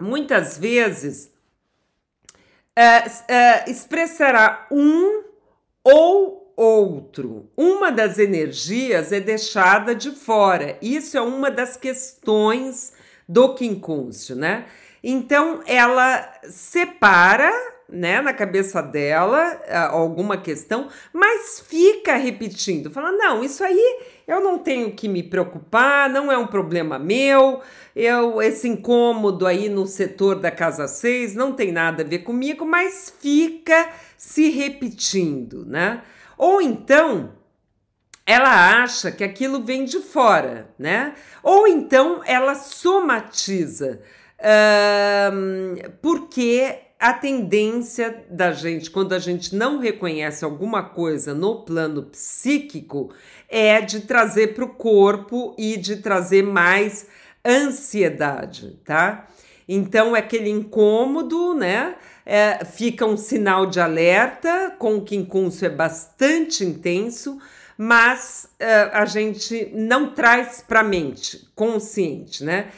muitas vezes eh, eh, expressará um ou outro. Uma das energias é deixada de fora. Isso é uma das questões do quincúncio, né? Então ela separa né, na cabeça dela alguma questão, mas fica repetindo, fala: "Não, isso aí eu não tenho que me preocupar, não é um problema meu. Eu esse incômodo aí no setor da casa 6 não tem nada a ver comigo, mas fica se repetindo, né? Ou então, ela acha que aquilo vem de fora, né? Ou então ela somatiza, hum, porque a tendência da gente, quando a gente não reconhece alguma coisa no plano psíquico, é de trazer para o corpo e de trazer mais ansiedade, tá? Então, é aquele incômodo, né? É, fica um sinal de alerta, com que incômodo é bastante intenso, mas é, a gente não traz para a mente consciente, né?